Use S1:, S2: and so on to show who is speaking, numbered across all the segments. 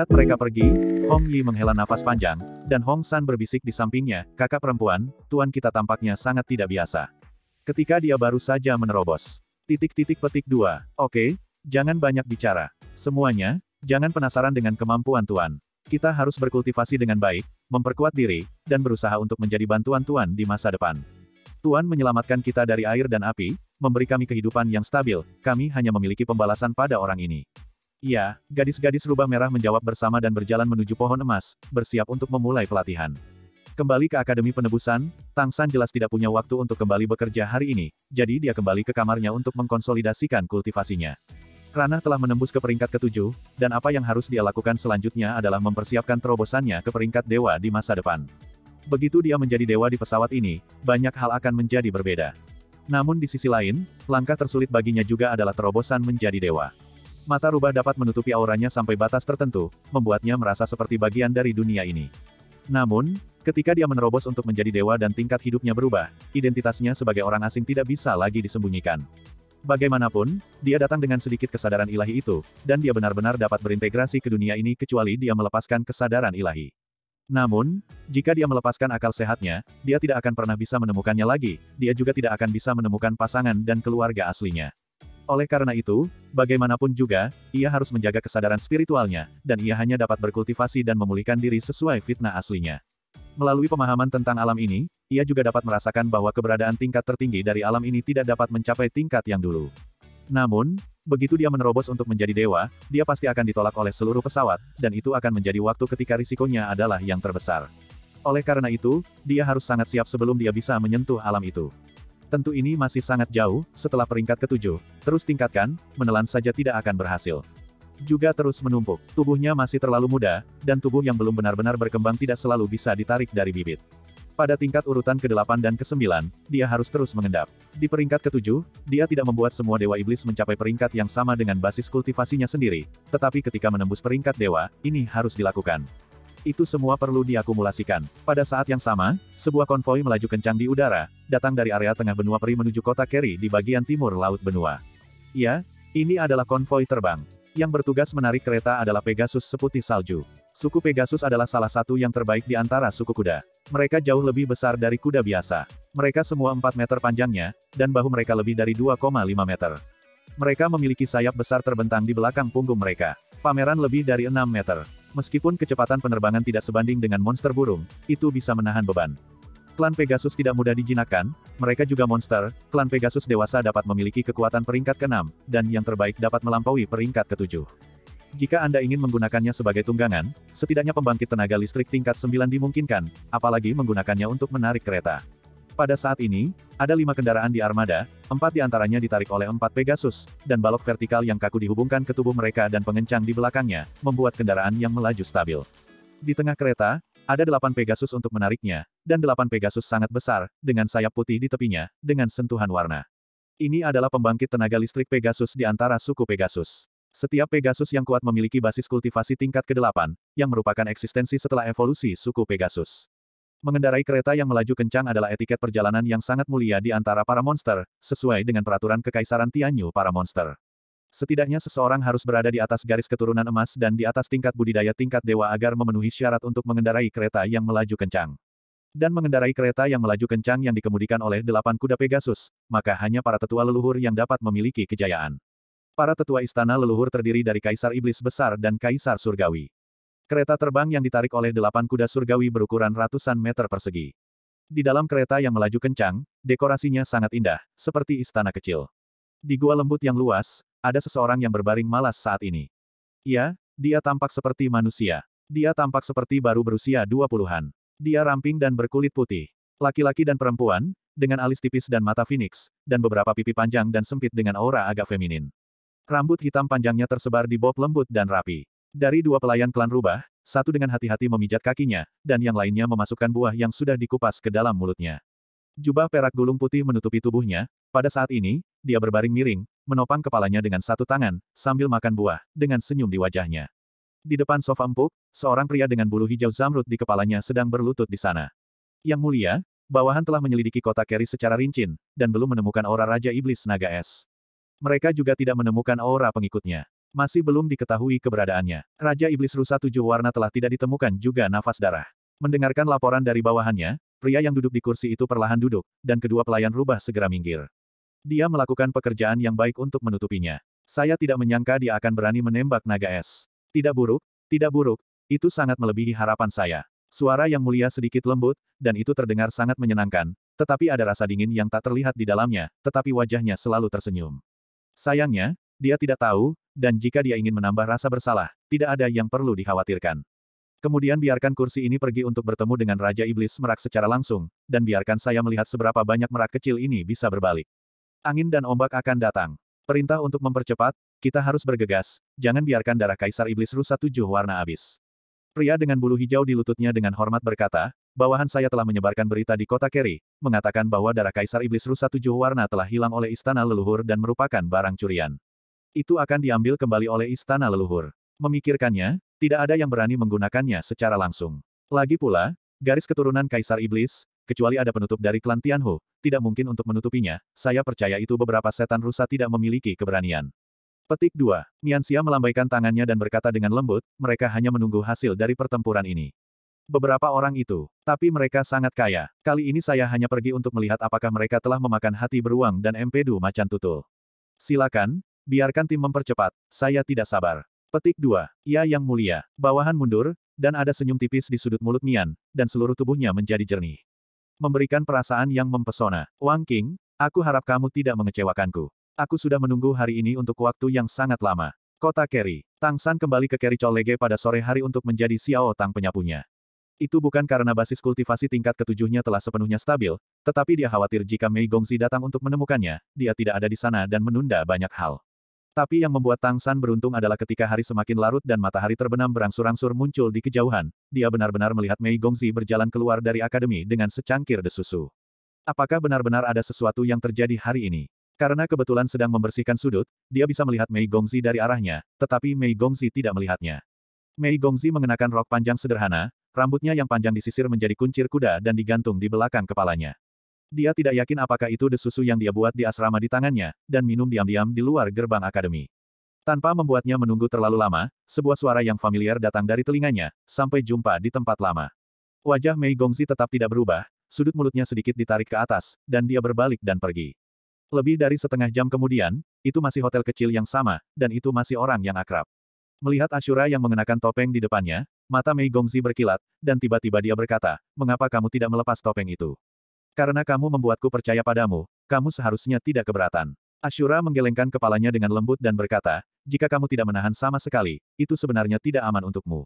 S1: Melihat mereka pergi, Hong Yi menghela nafas panjang, dan Hong San berbisik di sampingnya, kakak perempuan, tuan kita tampaknya sangat tidak biasa. Ketika dia baru saja menerobos. Titik-titik petik dua. Oke, jangan banyak bicara. Semuanya, jangan penasaran dengan kemampuan tuan. Kita harus berkultivasi dengan baik, memperkuat diri, dan berusaha untuk menjadi bantuan tuan di masa depan. Tuan menyelamatkan kita dari air dan api, memberi kami kehidupan yang stabil, kami hanya memiliki pembalasan pada orang ini. Iya, gadis-gadis rubah merah menjawab bersama dan berjalan menuju pohon emas, bersiap untuk memulai pelatihan. Kembali ke Akademi Penebusan, Tang San jelas tidak punya waktu untuk kembali bekerja hari ini, jadi dia kembali ke kamarnya untuk mengkonsolidasikan kultivasinya. Ranah telah menembus ke peringkat ketujuh, dan apa yang harus dia lakukan selanjutnya adalah mempersiapkan terobosannya ke peringkat dewa di masa depan. Begitu dia menjadi dewa di pesawat ini, banyak hal akan menjadi berbeda. Namun di sisi lain, langkah tersulit baginya juga adalah terobosan menjadi dewa. Mata rubah dapat menutupi auranya sampai batas tertentu, membuatnya merasa seperti bagian dari dunia ini. Namun, ketika dia menerobos untuk menjadi dewa dan tingkat hidupnya berubah, identitasnya sebagai orang asing tidak bisa lagi disembunyikan. Bagaimanapun, dia datang dengan sedikit kesadaran ilahi itu, dan dia benar-benar dapat berintegrasi ke dunia ini kecuali dia melepaskan kesadaran ilahi. Namun, jika dia melepaskan akal sehatnya, dia tidak akan pernah bisa menemukannya lagi, dia juga tidak akan bisa menemukan pasangan dan keluarga aslinya. Oleh karena itu, bagaimanapun juga, ia harus menjaga kesadaran spiritualnya, dan ia hanya dapat berkultivasi dan memulihkan diri sesuai fitnah aslinya. Melalui pemahaman tentang alam ini, ia juga dapat merasakan bahwa keberadaan tingkat tertinggi dari alam ini tidak dapat mencapai tingkat yang dulu. Namun, begitu dia menerobos untuk menjadi dewa, dia pasti akan ditolak oleh seluruh pesawat, dan itu akan menjadi waktu ketika risikonya adalah yang terbesar. Oleh karena itu, dia harus sangat siap sebelum dia bisa menyentuh alam itu. Tentu ini masih sangat jauh, setelah peringkat ketujuh, terus tingkatkan, menelan saja tidak akan berhasil. Juga terus menumpuk, tubuhnya masih terlalu muda, dan tubuh yang belum benar-benar berkembang tidak selalu bisa ditarik dari bibit. Pada tingkat urutan ke-8 dan ke-9, dia harus terus mengendap. Di peringkat ke-7, dia tidak membuat semua dewa iblis mencapai peringkat yang sama dengan basis kultivasinya sendiri, tetapi ketika menembus peringkat dewa, ini harus dilakukan itu semua perlu diakumulasikan. Pada saat yang sama, sebuah konvoi melaju kencang di udara, datang dari area tengah benua peri menuju kota Kerry di bagian timur Laut Benua. Ya, ini adalah konvoi terbang. Yang bertugas menarik kereta adalah Pegasus Seputih Salju. Suku Pegasus adalah salah satu yang terbaik di antara suku kuda. Mereka jauh lebih besar dari kuda biasa. Mereka semua 4 meter panjangnya, dan bahu mereka lebih dari 2,5 meter. Mereka memiliki sayap besar terbentang di belakang punggung mereka. Pameran lebih dari 6 meter. Meskipun kecepatan penerbangan tidak sebanding dengan monster burung, itu bisa menahan beban. Klan Pegasus tidak mudah dijinakkan, mereka juga monster, klan Pegasus dewasa dapat memiliki kekuatan peringkat ke-6, dan yang terbaik dapat melampaui peringkat ke-7. Jika Anda ingin menggunakannya sebagai tunggangan, setidaknya pembangkit tenaga listrik tingkat 9 dimungkinkan, apalagi menggunakannya untuk menarik kereta. Pada saat ini, ada lima kendaraan di armada, empat di antaranya ditarik oleh empat Pegasus, dan balok vertikal yang kaku dihubungkan ke tubuh mereka dan pengencang di belakangnya, membuat kendaraan yang melaju stabil. Di tengah kereta, ada delapan Pegasus untuk menariknya, dan delapan Pegasus sangat besar, dengan sayap putih di tepinya, dengan sentuhan warna. Ini adalah pembangkit tenaga listrik Pegasus di antara suku Pegasus. Setiap Pegasus yang kuat memiliki basis kultivasi tingkat ke-8, yang merupakan eksistensi setelah evolusi suku Pegasus. Mengendarai kereta yang melaju kencang adalah etiket perjalanan yang sangat mulia di antara para monster, sesuai dengan peraturan kekaisaran Tianyu para monster. Setidaknya seseorang harus berada di atas garis keturunan emas dan di atas tingkat budidaya tingkat dewa agar memenuhi syarat untuk mengendarai kereta yang melaju kencang. Dan mengendarai kereta yang melaju kencang yang dikemudikan oleh delapan kuda Pegasus, maka hanya para tetua leluhur yang dapat memiliki kejayaan. Para tetua istana leluhur terdiri dari Kaisar Iblis Besar dan Kaisar Surgawi. Kereta terbang yang ditarik oleh delapan kuda surgawi berukuran ratusan meter persegi. Di dalam kereta yang melaju kencang, dekorasinya sangat indah, seperti istana kecil. Di gua lembut yang luas, ada seseorang yang berbaring malas saat ini. Ia, dia tampak seperti manusia. Dia tampak seperti baru berusia dua puluhan. Dia ramping dan berkulit putih. Laki-laki dan perempuan, dengan alis tipis dan mata phoenix, dan beberapa pipi panjang dan sempit dengan aura agak feminin. Rambut hitam panjangnya tersebar di bob lembut dan rapi. Dari dua pelayan klan rubah, satu dengan hati-hati memijat kakinya, dan yang lainnya memasukkan buah yang sudah dikupas ke dalam mulutnya. Jubah perak gulung putih menutupi tubuhnya, pada saat ini, dia berbaring miring, menopang kepalanya dengan satu tangan, sambil makan buah, dengan senyum di wajahnya. Di depan sofa empuk, seorang pria dengan bulu hijau zamrud di kepalanya sedang berlutut di sana. Yang mulia, bawahan telah menyelidiki kota Kerry secara rinci, dan belum menemukan aura Raja Iblis Naga Es. Mereka juga tidak menemukan aura pengikutnya. Masih belum diketahui keberadaannya. Raja Iblis Rusa Tujuh Warna telah tidak ditemukan juga nafas darah. Mendengarkan laporan dari bawahannya, pria yang duduk di kursi itu perlahan duduk, dan kedua pelayan rubah segera minggir. Dia melakukan pekerjaan yang baik untuk menutupinya. Saya tidak menyangka dia akan berani menembak naga es. Tidak buruk, tidak buruk, itu sangat melebihi harapan saya. Suara yang mulia sedikit lembut, dan itu terdengar sangat menyenangkan, tetapi ada rasa dingin yang tak terlihat di dalamnya, tetapi wajahnya selalu tersenyum. Sayangnya, dia tidak tahu, dan jika dia ingin menambah rasa bersalah, tidak ada yang perlu dikhawatirkan. Kemudian biarkan kursi ini pergi untuk bertemu dengan Raja Iblis Merak secara langsung, dan biarkan saya melihat seberapa banyak merak kecil ini bisa berbalik. Angin dan ombak akan datang. Perintah untuk mempercepat, kita harus bergegas, jangan biarkan darah Kaisar Iblis rusak tujuh warna abis. Pria dengan bulu hijau di lututnya dengan hormat berkata, bawahan saya telah menyebarkan berita di kota Kerry, mengatakan bahwa darah Kaisar Iblis rusak tujuh warna telah hilang oleh istana leluhur dan merupakan barang curian. Itu akan diambil kembali oleh istana leluhur. Memikirkannya, tidak ada yang berani menggunakannya secara langsung. Lagi pula, garis keturunan Kaisar Iblis, kecuali ada penutup dari klan Tianhu, tidak mungkin untuk menutupinya, saya percaya itu beberapa setan rusa tidak memiliki keberanian. Petik 2. Nianxia melambaikan tangannya dan berkata dengan lembut, mereka hanya menunggu hasil dari pertempuran ini. Beberapa orang itu, tapi mereka sangat kaya. Kali ini saya hanya pergi untuk melihat apakah mereka telah memakan hati beruang dan empedu macan tutul. Silakan, Biarkan tim mempercepat, saya tidak sabar. Petik 2. Ya yang mulia. Bawahan mundur, dan ada senyum tipis di sudut mulut Mian, dan seluruh tubuhnya menjadi jernih. Memberikan perasaan yang mempesona. Wang King, aku harap kamu tidak mengecewakanku. Aku sudah menunggu hari ini untuk waktu yang sangat lama. Kota Kerry. Tang San kembali ke Kerry Cholege pada sore hari untuk menjadi Xiao Tang penyapunya. Itu bukan karena basis kultivasi tingkat ketujuhnya telah sepenuhnya stabil, tetapi dia khawatir jika Mei Gongzi datang untuk menemukannya, dia tidak ada di sana dan menunda banyak hal. Tapi yang membuat Tang San beruntung adalah ketika hari semakin larut dan matahari terbenam berangsur-angsur muncul di kejauhan, dia benar-benar melihat Mei Gongzi berjalan keluar dari akademi dengan secangkir susu. Apakah benar-benar ada sesuatu yang terjadi hari ini? Karena kebetulan sedang membersihkan sudut, dia bisa melihat Mei Gongzi dari arahnya, tetapi Mei Gongzi tidak melihatnya. Mei Gongzi mengenakan rok panjang sederhana, rambutnya yang panjang disisir menjadi kuncir kuda dan digantung di belakang kepalanya. Dia tidak yakin apakah itu desusu yang dia buat di asrama di tangannya, dan minum diam-diam di luar gerbang akademi. Tanpa membuatnya menunggu terlalu lama, sebuah suara yang familiar datang dari telinganya, sampai jumpa di tempat lama. Wajah Mei Gongzi tetap tidak berubah, sudut mulutnya sedikit ditarik ke atas, dan dia berbalik dan pergi. Lebih dari setengah jam kemudian, itu masih hotel kecil yang sama, dan itu masih orang yang akrab. Melihat Ashura yang mengenakan topeng di depannya, mata Mei Gongzi berkilat, dan tiba-tiba dia berkata, mengapa kamu tidak melepas topeng itu? Karena kamu membuatku percaya padamu, kamu seharusnya tidak keberatan. Ashura menggelengkan kepalanya dengan lembut dan berkata, jika kamu tidak menahan sama sekali, itu sebenarnya tidak aman untukmu.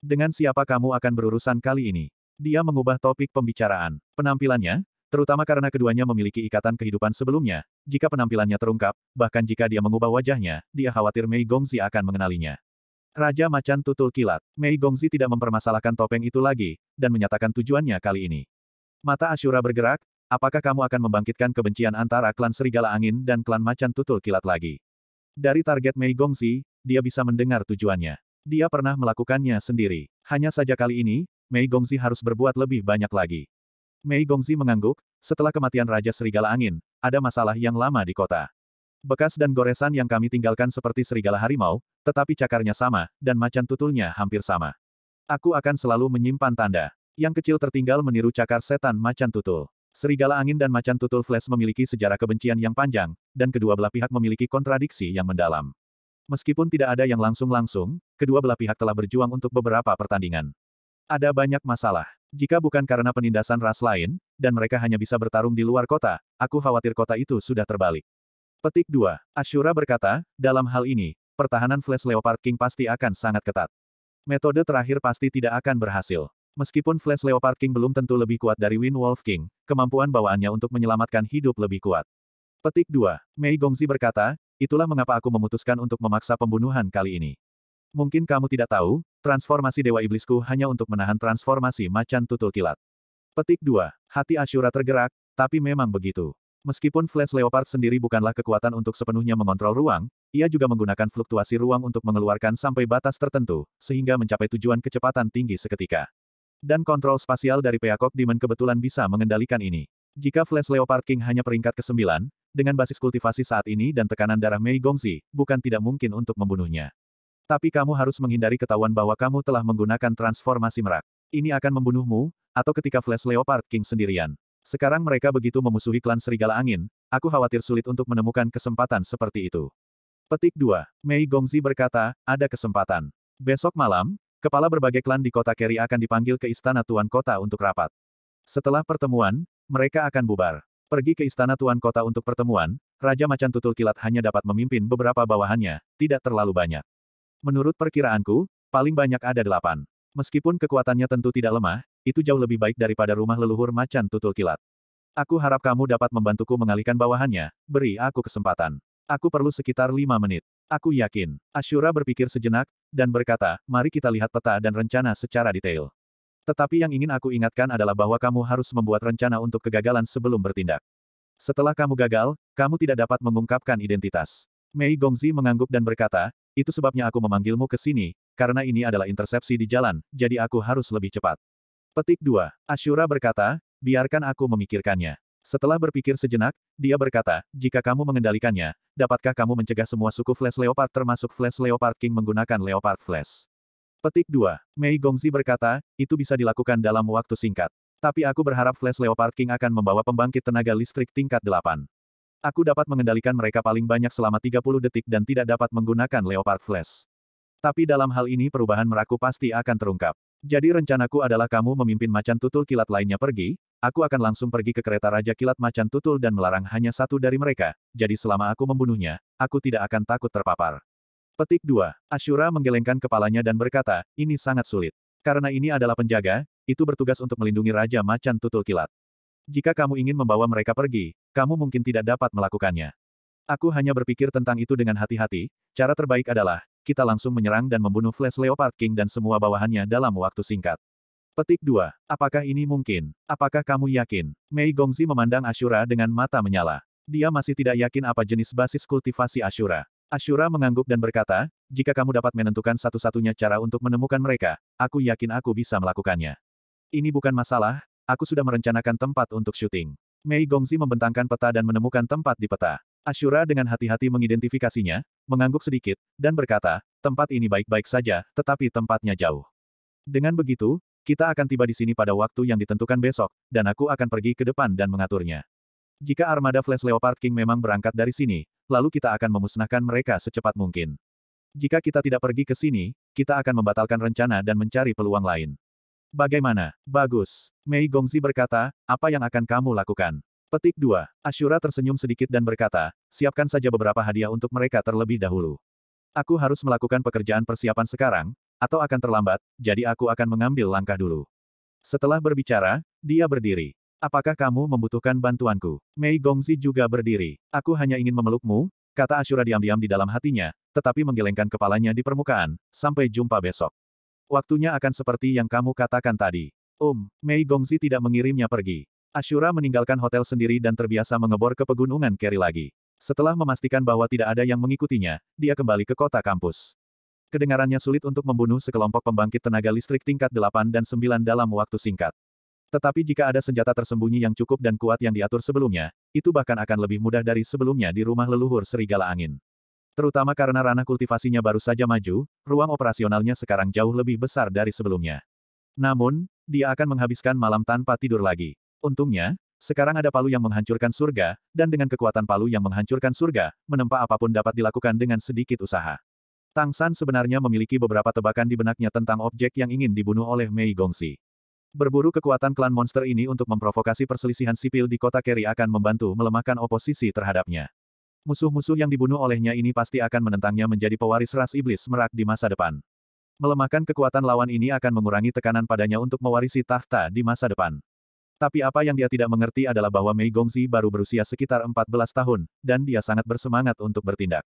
S1: Dengan siapa kamu akan berurusan kali ini? Dia mengubah topik pembicaraan. Penampilannya, terutama karena keduanya memiliki ikatan kehidupan sebelumnya. Jika penampilannya terungkap, bahkan jika dia mengubah wajahnya, dia khawatir Mei Gongzi akan mengenalinya. Raja Macan Tutul Kilat, Mei Gongzi tidak mempermasalahkan topeng itu lagi, dan menyatakan tujuannya kali ini. Mata Ashura bergerak, apakah kamu akan membangkitkan kebencian antara klan Serigala Angin dan klan Macan Tutul Kilat lagi? Dari target Mei Gongzi, dia bisa mendengar tujuannya. Dia pernah melakukannya sendiri. Hanya saja kali ini, Mei Gongzi harus berbuat lebih banyak lagi. Mei Gongzi mengangguk, setelah kematian Raja Serigala Angin, ada masalah yang lama di kota. Bekas dan goresan yang kami tinggalkan seperti serigala harimau, tetapi cakarnya sama, dan macan tutulnya hampir sama. Aku akan selalu menyimpan tanda. Yang kecil tertinggal meniru cakar setan macan tutul. Serigala angin dan macan tutul flash memiliki sejarah kebencian yang panjang, dan kedua belah pihak memiliki kontradiksi yang mendalam. Meskipun tidak ada yang langsung-langsung, kedua belah pihak telah berjuang untuk beberapa pertandingan. Ada banyak masalah. Jika bukan karena penindasan ras lain, dan mereka hanya bisa bertarung di luar kota, aku khawatir kota itu sudah terbalik. Petik 2. Ashura berkata, dalam hal ini, pertahanan Flash Leopard King pasti akan sangat ketat. Metode terakhir pasti tidak akan berhasil. Meskipun Flash Leopard King belum tentu lebih kuat dari Wind Wolf King, kemampuan bawaannya untuk menyelamatkan hidup lebih kuat. Petik 2. Mei Gongzi berkata, itulah mengapa aku memutuskan untuk memaksa pembunuhan kali ini. Mungkin kamu tidak tahu, transformasi Dewa Iblisku hanya untuk menahan transformasi macan tutul kilat. Petik 2. Hati Ashura tergerak, tapi memang begitu. Meskipun Flash Leopard sendiri bukanlah kekuatan untuk sepenuhnya mengontrol ruang, ia juga menggunakan fluktuasi ruang untuk mengeluarkan sampai batas tertentu, sehingga mencapai tujuan kecepatan tinggi seketika. Dan kontrol spasial dari Peacock Demon kebetulan bisa mengendalikan ini. Jika Flash Leopard King hanya peringkat ke-9, dengan basis kultivasi saat ini dan tekanan darah Mei Gongzi, bukan tidak mungkin untuk membunuhnya. Tapi kamu harus menghindari ketahuan bahwa kamu telah menggunakan transformasi merak. Ini akan membunuhmu, atau ketika Flash Leopard King sendirian. Sekarang mereka begitu memusuhi klan Serigala Angin, aku khawatir sulit untuk menemukan kesempatan seperti itu. Petik 2. Mei Gongzi berkata, ada kesempatan. Besok malam, Kepala berbagai klan di kota Kerry akan dipanggil ke istana tuan kota untuk rapat. Setelah pertemuan, mereka akan bubar. Pergi ke istana tuan kota untuk pertemuan, Raja Macan Tutul Kilat hanya dapat memimpin beberapa bawahannya, tidak terlalu banyak. Menurut perkiraanku, paling banyak ada delapan. Meskipun kekuatannya tentu tidak lemah, itu jauh lebih baik daripada rumah leluhur Macan Tutul Kilat. Aku harap kamu dapat membantuku mengalihkan bawahannya, beri aku kesempatan. Aku perlu sekitar lima menit. Aku yakin. Ashura berpikir sejenak, dan berkata, mari kita lihat peta dan rencana secara detail. Tetapi yang ingin aku ingatkan adalah bahwa kamu harus membuat rencana untuk kegagalan sebelum bertindak. Setelah kamu gagal, kamu tidak dapat mengungkapkan identitas. Mei Gongzi mengangguk dan berkata, itu sebabnya aku memanggilmu ke sini, karena ini adalah intersepsi di jalan, jadi aku harus lebih cepat. Petik 2. Ashura berkata, biarkan aku memikirkannya. Setelah berpikir sejenak, dia berkata, jika kamu mengendalikannya, dapatkah kamu mencegah semua suku Flash Leopard termasuk Flash Leopard King menggunakan Leopard Flash? Petik 2. Mei Gongzi berkata, itu bisa dilakukan dalam waktu singkat. Tapi aku berharap Flash Leopard King akan membawa pembangkit tenaga listrik tingkat 8. Aku dapat mengendalikan mereka paling banyak selama 30 detik dan tidak dapat menggunakan Leopard Flash. Tapi dalam hal ini perubahan meraku pasti akan terungkap. Jadi rencanaku adalah kamu memimpin macan tutul kilat lainnya pergi, Aku akan langsung pergi ke kereta Raja Kilat Macan Tutul dan melarang hanya satu dari mereka, jadi selama aku membunuhnya, aku tidak akan takut terpapar. Petik 2. Ashura menggelengkan kepalanya dan berkata, ini sangat sulit. Karena ini adalah penjaga, itu bertugas untuk melindungi Raja Macan Tutul Kilat. Jika kamu ingin membawa mereka pergi, kamu mungkin tidak dapat melakukannya. Aku hanya berpikir tentang itu dengan hati-hati, cara terbaik adalah, kita langsung menyerang dan membunuh Flash Leopard King dan semua bawahannya dalam waktu singkat. Petik 2. Apakah ini mungkin? Apakah kamu yakin? Mei Gongzi memandang Ashura dengan mata menyala. Dia masih tidak yakin apa jenis basis kultivasi Ashura. Ashura mengangguk dan berkata, jika kamu dapat menentukan satu-satunya cara untuk menemukan mereka, aku yakin aku bisa melakukannya. Ini bukan masalah, aku sudah merencanakan tempat untuk syuting. Mei Gongzi membentangkan peta dan menemukan tempat di peta. Ashura dengan hati-hati mengidentifikasinya, mengangguk sedikit, dan berkata, tempat ini baik-baik saja, tetapi tempatnya jauh. Dengan begitu, kita akan tiba di sini pada waktu yang ditentukan besok, dan aku akan pergi ke depan dan mengaturnya. Jika armada Flash Leopard King memang berangkat dari sini, lalu kita akan memusnahkan mereka secepat mungkin. Jika kita tidak pergi ke sini, kita akan membatalkan rencana dan mencari peluang lain. Bagaimana? Bagus. Mei Gongzi berkata, apa yang akan kamu lakukan? Petik 2. Ashura tersenyum sedikit dan berkata, siapkan saja beberapa hadiah untuk mereka terlebih dahulu. Aku harus melakukan pekerjaan persiapan sekarang, atau akan terlambat, jadi aku akan mengambil langkah dulu. Setelah berbicara, dia berdiri. Apakah kamu membutuhkan bantuanku? Mei Gongzi juga berdiri. Aku hanya ingin memelukmu, kata Ashura diam-diam di dalam hatinya, tetapi menggelengkan kepalanya di permukaan, sampai jumpa besok. Waktunya akan seperti yang kamu katakan tadi. Um, Mei Gongzi tidak mengirimnya pergi. Ashura meninggalkan hotel sendiri dan terbiasa mengebor ke pegunungan Kerry lagi. Setelah memastikan bahwa tidak ada yang mengikutinya, dia kembali ke kota kampus. Kedengarannya sulit untuk membunuh sekelompok pembangkit tenaga listrik tingkat 8 dan 9 dalam waktu singkat. Tetapi jika ada senjata tersembunyi yang cukup dan kuat yang diatur sebelumnya, itu bahkan akan lebih mudah dari sebelumnya di rumah leluhur serigala angin. Terutama karena ranah kultivasinya baru saja maju, ruang operasionalnya sekarang jauh lebih besar dari sebelumnya. Namun, dia akan menghabiskan malam tanpa tidur lagi. Untungnya, sekarang ada palu yang menghancurkan surga, dan dengan kekuatan palu yang menghancurkan surga, menempa apapun dapat dilakukan dengan sedikit usaha. Tang San sebenarnya memiliki beberapa tebakan di benaknya tentang objek yang ingin dibunuh oleh Mei Gongsi. Berburu kekuatan klan monster ini untuk memprovokasi perselisihan sipil di kota Kerry akan membantu melemahkan oposisi terhadapnya. Musuh-musuh yang dibunuh olehnya ini pasti akan menentangnya menjadi pewaris ras iblis merak di masa depan. Melemahkan kekuatan lawan ini akan mengurangi tekanan padanya untuk mewarisi tahta di masa depan. Tapi apa yang dia tidak mengerti adalah bahwa Mei Gongzi baru berusia sekitar 14 tahun, dan dia sangat bersemangat untuk bertindak.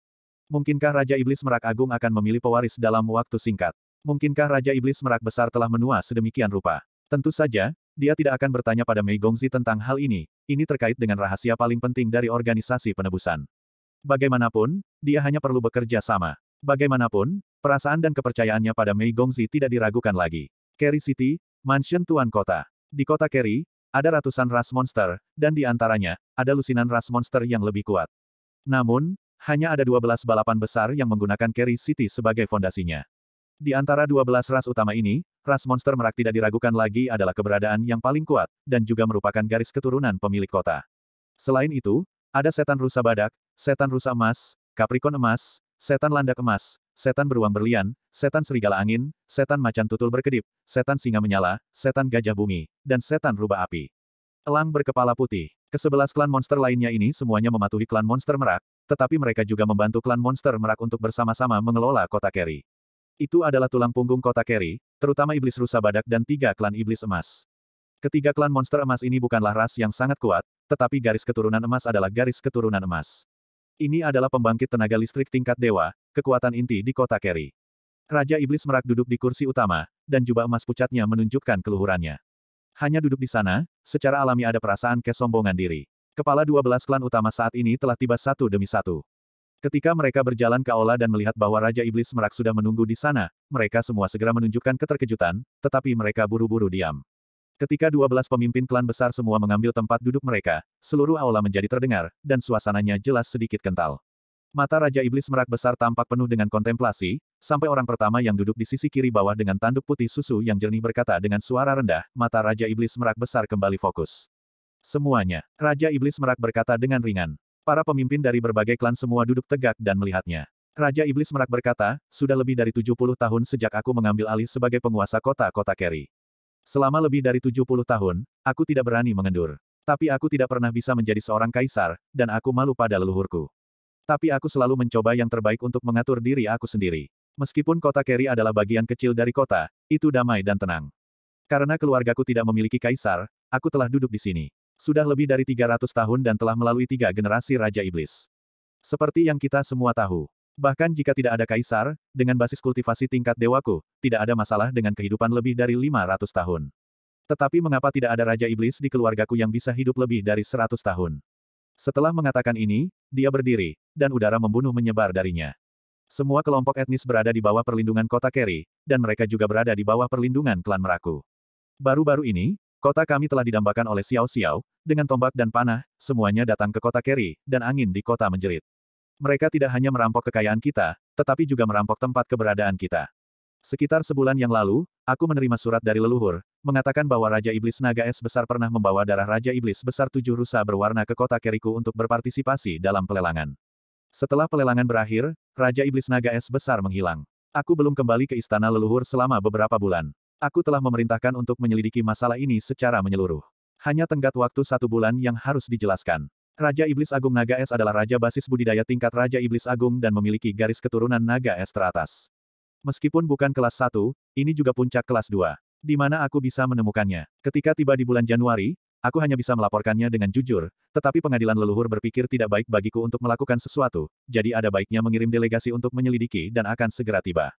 S1: Mungkinkah Raja Iblis Merak Agung akan memilih pewaris dalam waktu singkat? Mungkinkah Raja Iblis Merak Besar telah menua sedemikian rupa? Tentu saja, dia tidak akan bertanya pada Mei Gongzi tentang hal ini, ini terkait dengan rahasia paling penting dari organisasi penebusan. Bagaimanapun, dia hanya perlu bekerja sama. Bagaimanapun, perasaan dan kepercayaannya pada Mei Gongzi tidak diragukan lagi. Kerry City, Mansion Tuan Kota. Di kota Kerry, ada ratusan ras monster, dan di antaranya, ada lusinan ras monster yang lebih kuat. Namun, hanya ada 12 balapan besar yang menggunakan Kerry City sebagai fondasinya. Di antara 12 ras utama ini, ras monster merak tidak diragukan lagi adalah keberadaan yang paling kuat, dan juga merupakan garis keturunan pemilik kota. Selain itu, ada setan rusa badak, setan rusa emas, Capricorn emas, setan landak emas, setan beruang berlian, setan serigala angin, setan macan tutul berkedip, setan singa menyala, setan gajah bumi, dan setan rubah api. Elang berkepala putih. Kesebelas klan monster lainnya ini semuanya mematuhi klan monster merak, tetapi mereka juga membantu klan monster merak untuk bersama-sama mengelola kota Kerry. Itu adalah tulang punggung kota Kerry, terutama iblis rusa badak dan tiga klan iblis emas. Ketiga klan monster emas ini bukanlah ras yang sangat kuat, tetapi garis keturunan emas adalah garis keturunan emas. Ini adalah pembangkit tenaga listrik tingkat dewa, kekuatan inti di kota Kerry. Raja Iblis Merak duduk di kursi utama, dan jubah emas pucatnya menunjukkan keluhurannya. Hanya duduk di sana, secara alami ada perasaan kesombongan diri. Kepala 12 klan utama saat ini telah tiba satu demi satu. Ketika mereka berjalan ke aula dan melihat bahwa Raja Iblis Merak sudah menunggu di sana, mereka semua segera menunjukkan keterkejutan, tetapi mereka buru-buru diam. Ketika 12 pemimpin klan besar semua mengambil tempat duduk mereka, seluruh aula menjadi terdengar, dan suasananya jelas sedikit kental. Mata Raja Iblis Merak besar tampak penuh dengan kontemplasi, sampai orang pertama yang duduk di sisi kiri bawah dengan tanduk putih susu yang jernih berkata dengan suara rendah, mata Raja Iblis Merak besar kembali fokus. Semuanya. Raja Iblis Merak berkata dengan ringan. Para pemimpin dari berbagai klan semua duduk tegak dan melihatnya. Raja Iblis Merak berkata, sudah lebih dari 70 tahun sejak aku mengambil alih sebagai penguasa kota-kota Kerry. Selama lebih dari 70 tahun, aku tidak berani mengendur. Tapi aku tidak pernah bisa menjadi seorang kaisar, dan aku malu pada leluhurku. Tapi aku selalu mencoba yang terbaik untuk mengatur diri aku sendiri. Meskipun kota Kerry adalah bagian kecil dari kota, itu damai dan tenang. Karena keluargaku tidak memiliki kaisar, aku telah duduk di sini. Sudah lebih dari 300 tahun dan telah melalui tiga generasi Raja Iblis. Seperti yang kita semua tahu. Bahkan jika tidak ada kaisar, dengan basis kultivasi tingkat dewaku, tidak ada masalah dengan kehidupan lebih dari 500 tahun. Tetapi mengapa tidak ada Raja Iblis di keluargaku yang bisa hidup lebih dari 100 tahun? Setelah mengatakan ini, dia berdiri, dan udara membunuh menyebar darinya. Semua kelompok etnis berada di bawah perlindungan kota Kerry, dan mereka juga berada di bawah perlindungan klan Meraku. Baru-baru ini, Kota kami telah didambakan oleh Xiao Xiao, dengan tombak dan panah, semuanya datang ke kota Kerry, dan angin di kota menjerit. Mereka tidak hanya merampok kekayaan kita, tetapi juga merampok tempat keberadaan kita. Sekitar sebulan yang lalu, aku menerima surat dari leluhur, mengatakan bahwa Raja Iblis Naga Es Besar pernah membawa darah Raja Iblis Besar tujuh rusa berwarna ke kota Keriku untuk berpartisipasi dalam pelelangan. Setelah pelelangan berakhir, Raja Iblis Naga Es Besar menghilang. Aku belum kembali ke istana leluhur selama beberapa bulan. Aku telah memerintahkan untuk menyelidiki masalah ini secara menyeluruh. Hanya tenggat waktu satu bulan yang harus dijelaskan. Raja Iblis Agung Naga Es adalah raja basis budidaya tingkat Raja Iblis Agung dan memiliki garis keturunan Naga Es teratas. Meskipun bukan kelas 1, ini juga puncak kelas 2. Di mana aku bisa menemukannya. Ketika tiba di bulan Januari, aku hanya bisa melaporkannya dengan jujur, tetapi pengadilan leluhur berpikir tidak baik bagiku untuk melakukan sesuatu, jadi ada baiknya mengirim delegasi untuk menyelidiki dan akan segera tiba.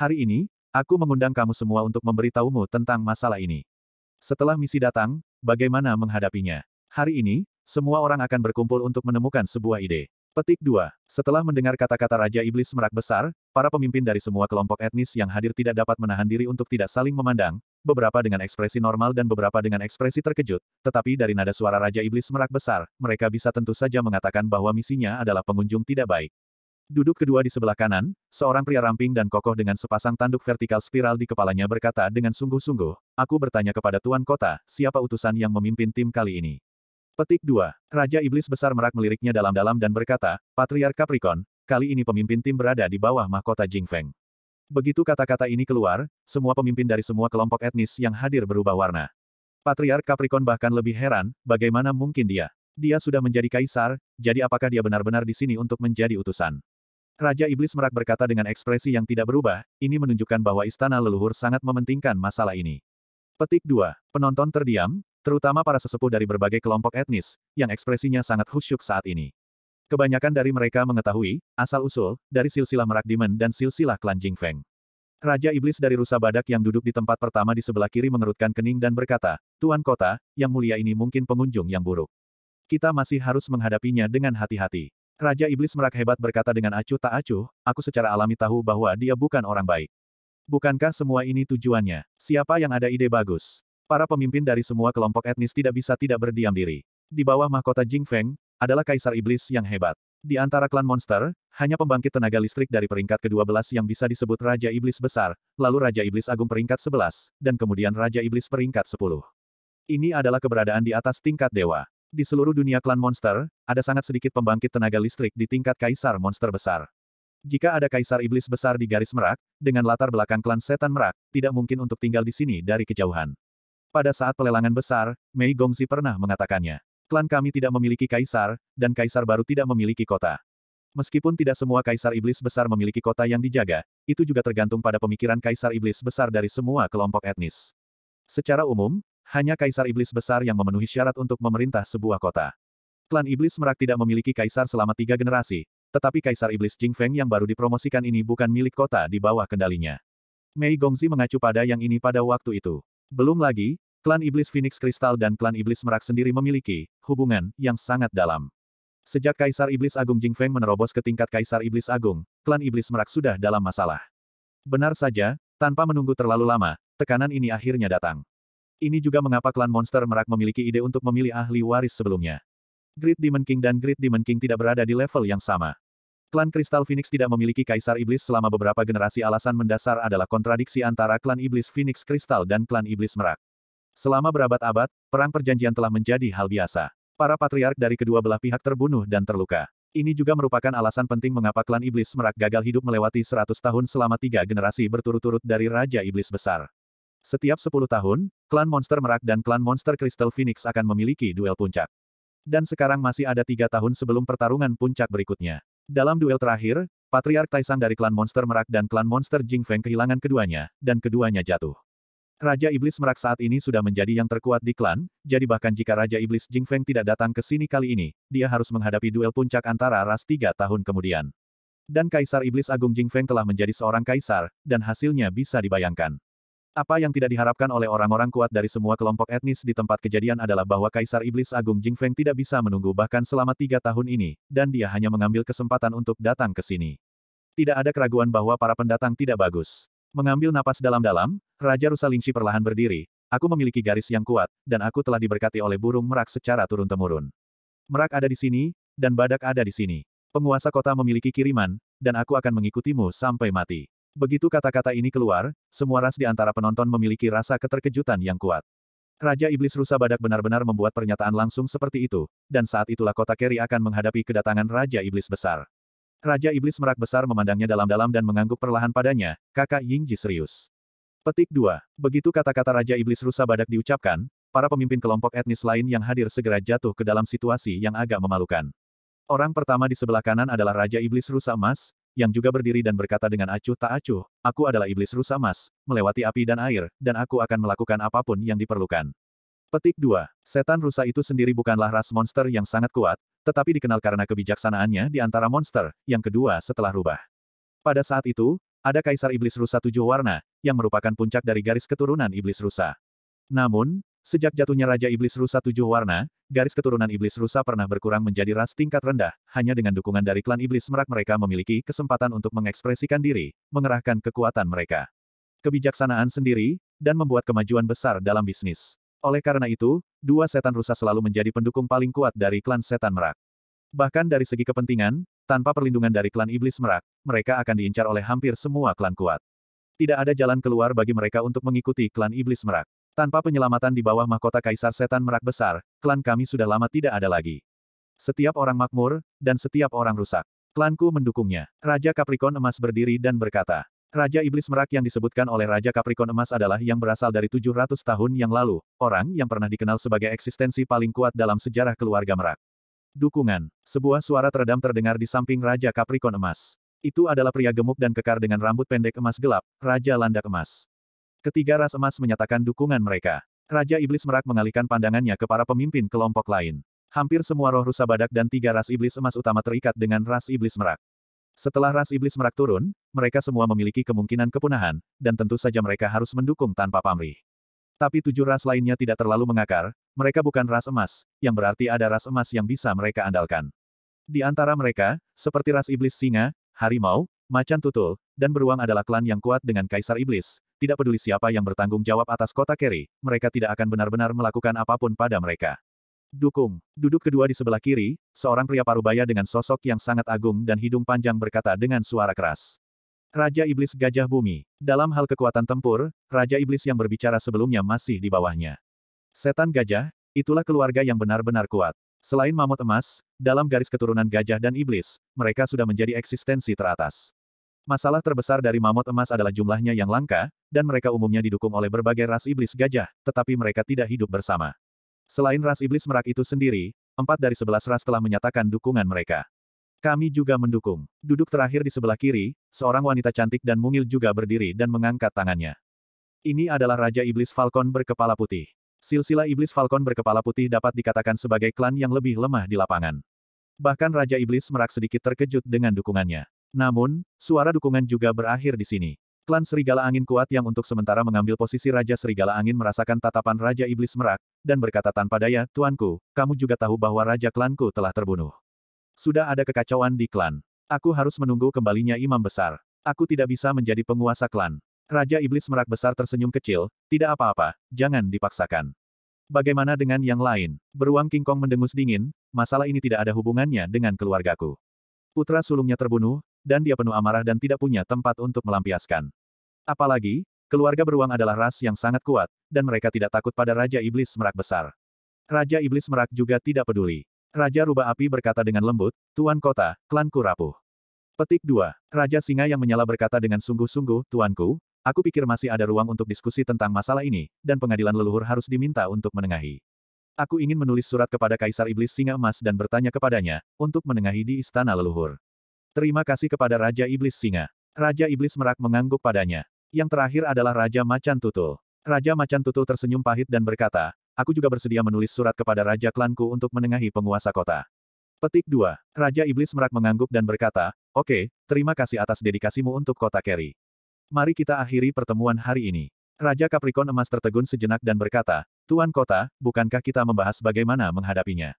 S1: Hari ini, Aku mengundang kamu semua untuk memberitahumu tentang masalah ini. Setelah misi datang, bagaimana menghadapinya? Hari ini, semua orang akan berkumpul untuk menemukan sebuah ide. Petik 2. Setelah mendengar kata-kata Raja Iblis Merak Besar, para pemimpin dari semua kelompok etnis yang hadir tidak dapat menahan diri untuk tidak saling memandang, beberapa dengan ekspresi normal dan beberapa dengan ekspresi terkejut, tetapi dari nada suara Raja Iblis Merak Besar, mereka bisa tentu saja mengatakan bahwa misinya adalah pengunjung tidak baik. Duduk kedua di sebelah kanan, seorang pria ramping dan kokoh dengan sepasang tanduk vertikal spiral di kepalanya berkata dengan sungguh-sungguh, aku bertanya kepada Tuan Kota, siapa utusan yang memimpin tim kali ini? Petik 2. Raja Iblis Besar merak meliriknya dalam-dalam dan berkata, Patriar Capricorn, kali ini pemimpin tim berada di bawah mahkota Jingfeng. Begitu kata-kata ini keluar, semua pemimpin dari semua kelompok etnis yang hadir berubah warna. Patriar Capricorn bahkan lebih heran, bagaimana mungkin dia? Dia sudah menjadi kaisar, jadi apakah dia benar-benar di sini untuk menjadi utusan? Raja Iblis Merak berkata dengan ekspresi yang tidak berubah, ini menunjukkan bahwa istana leluhur sangat mementingkan masalah ini. Petik 2. Penonton terdiam, terutama para sesepuh dari berbagai kelompok etnis, yang ekspresinya sangat khusyuk saat ini. Kebanyakan dari mereka mengetahui, asal-usul, dari silsilah Merak Dimen dan silsilah klan Jing Feng. Raja Iblis dari Rusa Badak yang duduk di tempat pertama di sebelah kiri mengerutkan kening dan berkata, Tuan Kota, yang mulia ini mungkin pengunjung yang buruk. Kita masih harus menghadapinya dengan hati-hati. Raja Iblis merak hebat berkata dengan acuh tak acuh, aku secara alami tahu bahwa dia bukan orang baik. Bukankah semua ini tujuannya? Siapa yang ada ide bagus? Para pemimpin dari semua kelompok etnis tidak bisa tidak berdiam diri. Di bawah mahkota Jing Feng, adalah kaisar iblis yang hebat. Di antara klan monster, hanya pembangkit tenaga listrik dari peringkat ke-12 yang bisa disebut Raja Iblis Besar, lalu Raja Iblis Agung peringkat 11, dan kemudian Raja Iblis peringkat 10. Ini adalah keberadaan di atas tingkat dewa. Di seluruh dunia klan monster, ada sangat sedikit pembangkit tenaga listrik di tingkat kaisar monster besar. Jika ada kaisar iblis besar di garis merak, dengan latar belakang klan setan merak, tidak mungkin untuk tinggal di sini dari kejauhan. Pada saat pelelangan besar, Mei Gongzi pernah mengatakannya. Klan kami tidak memiliki kaisar, dan kaisar baru tidak memiliki kota. Meskipun tidak semua kaisar iblis besar memiliki kota yang dijaga, itu juga tergantung pada pemikiran kaisar iblis besar dari semua kelompok etnis. Secara umum, hanya kaisar iblis besar yang memenuhi syarat untuk memerintah sebuah kota. Klan iblis merak tidak memiliki kaisar selama tiga generasi, tetapi kaisar iblis Jing Feng yang baru dipromosikan ini bukan milik kota di bawah kendalinya. Mei Gongzi mengacu pada yang ini pada waktu itu. Belum lagi, klan iblis Phoenix Kristal dan klan iblis merak sendiri memiliki hubungan yang sangat dalam. Sejak Kaisar Iblis Agung Jing Feng menerobos ke tingkat Kaisar Iblis Agung, klan Iblis Merak sudah dalam masalah. Benar saja, tanpa menunggu terlalu lama, tekanan ini akhirnya datang. Ini juga mengapa klan monster merak memiliki ide untuk memilih ahli waris sebelumnya. Great Demon King dan Great Demon King tidak berada di level yang sama. Klan Kristal Phoenix tidak memiliki Kaisar Iblis selama beberapa generasi alasan mendasar adalah kontradiksi antara klan Iblis Phoenix Kristal dan klan Iblis Merak. Selama berabad-abad, perang perjanjian telah menjadi hal biasa. Para patriark dari kedua belah pihak terbunuh dan terluka. Ini juga merupakan alasan penting mengapa klan Iblis Merak gagal hidup melewati 100 tahun selama tiga generasi berturut-turut dari Raja Iblis Besar. Setiap 10 tahun, klan Monster Merak dan klan Monster Crystal Phoenix akan memiliki duel puncak. Dan sekarang masih ada tiga tahun sebelum pertarungan puncak berikutnya. Dalam duel terakhir, Patriark Taisang dari klan Monster Merak dan klan Monster Jing Feng kehilangan keduanya, dan keduanya jatuh. Raja Iblis Merak saat ini sudah menjadi yang terkuat di klan, jadi bahkan jika Raja Iblis Jing Feng tidak datang ke sini kali ini, dia harus menghadapi duel puncak antara ras tiga tahun kemudian. Dan Kaisar Iblis Agung Jing Feng telah menjadi seorang kaisar, dan hasilnya bisa dibayangkan. Apa yang tidak diharapkan oleh orang-orang kuat dari semua kelompok etnis di tempat kejadian adalah bahwa Kaisar Iblis Agung Jing Feng tidak bisa menunggu bahkan selama tiga tahun ini, dan dia hanya mengambil kesempatan untuk datang ke sini. Tidak ada keraguan bahwa para pendatang tidak bagus. Mengambil napas dalam-dalam, Raja Lingxi perlahan berdiri, aku memiliki garis yang kuat, dan aku telah diberkati oleh burung merak secara turun-temurun. Merak ada di sini, dan badak ada di sini. Penguasa kota memiliki kiriman, dan aku akan mengikutimu sampai mati. Begitu kata-kata ini keluar, semua ras di antara penonton memiliki rasa keterkejutan yang kuat. Raja Iblis Rusa Badak benar-benar membuat pernyataan langsung seperti itu, dan saat itulah kota Kerry akan menghadapi kedatangan Raja Iblis Besar. Raja Iblis Merak Besar memandangnya dalam-dalam dan mengangguk perlahan padanya, kakak Yingji serius. Petik 2. Begitu kata-kata Raja Iblis Rusa Badak diucapkan, para pemimpin kelompok etnis lain yang hadir segera jatuh ke dalam situasi yang agak memalukan. Orang pertama di sebelah kanan adalah Raja Iblis Rusa Emas, yang juga berdiri dan berkata dengan acuh tak acuh, aku adalah iblis rusa emas, melewati api dan air, dan aku akan melakukan apapun yang diperlukan. Petik 2. Setan rusa itu sendiri bukanlah ras monster yang sangat kuat, tetapi dikenal karena kebijaksanaannya di antara monster, yang kedua setelah rubah. Pada saat itu, ada kaisar iblis rusa tujuh warna, yang merupakan puncak dari garis keturunan iblis rusa. Namun, Sejak jatuhnya Raja Iblis Rusa Tujuh Warna, garis keturunan Iblis Rusa pernah berkurang menjadi ras tingkat rendah, hanya dengan dukungan dari klan Iblis Merak mereka memiliki kesempatan untuk mengekspresikan diri, mengerahkan kekuatan mereka. Kebijaksanaan sendiri, dan membuat kemajuan besar dalam bisnis. Oleh karena itu, dua setan rusa selalu menjadi pendukung paling kuat dari klan setan Merak. Bahkan dari segi kepentingan, tanpa perlindungan dari klan Iblis Merak, mereka akan diincar oleh hampir semua klan kuat. Tidak ada jalan keluar bagi mereka untuk mengikuti klan Iblis Merak. Tanpa penyelamatan di bawah mahkota Kaisar Setan Merak Besar, klan kami sudah lama tidak ada lagi. Setiap orang makmur, dan setiap orang rusak. Klanku mendukungnya. Raja Capricorn Emas berdiri dan berkata, Raja Iblis Merak yang disebutkan oleh Raja Capricorn Emas adalah yang berasal dari 700 tahun yang lalu, orang yang pernah dikenal sebagai eksistensi paling kuat dalam sejarah keluarga Merak. Dukungan. Sebuah suara teredam terdengar di samping Raja Capricorn Emas. Itu adalah pria gemuk dan kekar dengan rambut pendek emas gelap, Raja Landak Emas. Ketiga ras emas menyatakan dukungan mereka. Raja Iblis Merak mengalihkan pandangannya ke para pemimpin kelompok lain. Hampir semua roh rusa badak dan tiga ras iblis emas utama terikat dengan ras iblis merak. Setelah ras iblis merak turun, mereka semua memiliki kemungkinan kepunahan, dan tentu saja mereka harus mendukung tanpa pamrih. Tapi tujuh ras lainnya tidak terlalu mengakar, mereka bukan ras emas, yang berarti ada ras emas yang bisa mereka andalkan. Di antara mereka, seperti ras iblis singa, harimau, macan tutul, dan beruang adalah klan yang kuat dengan kaisar iblis, tidak peduli siapa yang bertanggung jawab atas kota Kerry, mereka tidak akan benar-benar melakukan apapun pada mereka. Dukung, duduk kedua di sebelah kiri, seorang pria parubaya dengan sosok yang sangat agung dan hidung panjang berkata dengan suara keras. Raja Iblis Gajah Bumi. Dalam hal kekuatan tempur, Raja Iblis yang berbicara sebelumnya masih di bawahnya. Setan Gajah, itulah keluarga yang benar-benar kuat. Selain mamut emas, dalam garis keturunan gajah dan iblis, mereka sudah menjadi eksistensi teratas. Masalah terbesar dari mamut emas adalah jumlahnya yang langka, dan mereka umumnya didukung oleh berbagai ras iblis gajah, tetapi mereka tidak hidup bersama. Selain ras iblis merak itu sendiri, empat dari sebelas ras telah menyatakan dukungan mereka. Kami juga mendukung. Duduk terakhir di sebelah kiri, seorang wanita cantik dan mungil juga berdiri dan mengangkat tangannya. Ini adalah Raja Iblis Falcon berkepala putih. Silsilah Iblis Falcon berkepala putih dapat dikatakan sebagai klan yang lebih lemah di lapangan. Bahkan Raja Iblis Merak sedikit terkejut dengan dukungannya. Namun, suara dukungan juga berakhir di sini. Klan Serigala Angin kuat yang untuk sementara mengambil posisi Raja Serigala Angin merasakan tatapan Raja Iblis Merak, dan berkata tanpa daya, Tuanku, kamu juga tahu bahwa Raja Klanku telah terbunuh. Sudah ada kekacauan di klan. Aku harus menunggu kembalinya Imam Besar. Aku tidak bisa menjadi penguasa klan. Raja Iblis Merak Besar tersenyum kecil, tidak apa-apa, jangan dipaksakan. Bagaimana dengan yang lain? Beruang King Kong mendengus dingin, masalah ini tidak ada hubungannya dengan keluargaku. Putra sulungnya terbunuh, dan dia penuh amarah dan tidak punya tempat untuk melampiaskan. Apalagi, keluarga beruang adalah ras yang sangat kuat, dan mereka tidak takut pada Raja Iblis Merak Besar. Raja Iblis Merak juga tidak peduli. Raja Rubah Api berkata dengan lembut, Tuan Kota, klanku rapuh. Petik 2. Raja Singa yang menyala berkata dengan sungguh-sungguh, Tuanku, aku pikir masih ada ruang untuk diskusi tentang masalah ini, dan pengadilan leluhur harus diminta untuk menengahi. Aku ingin menulis surat kepada Kaisar Iblis Singa Emas dan bertanya kepadanya, untuk menengahi di istana leluhur. Terima kasih kepada Raja Iblis Singa. Raja Iblis Merak mengangguk padanya. Yang terakhir adalah Raja Macan Tutul. Raja Macan Tutul tersenyum pahit dan berkata, aku juga bersedia menulis surat kepada Raja Klanku untuk menengahi penguasa kota. Petik 2. Raja Iblis Merak mengangguk dan berkata, Oke, okay, terima kasih atas dedikasimu untuk kota Kerry. Mari kita akhiri pertemuan hari ini. Raja Capricorn Emas tertegun sejenak dan berkata, Tuan Kota, bukankah kita membahas bagaimana menghadapinya?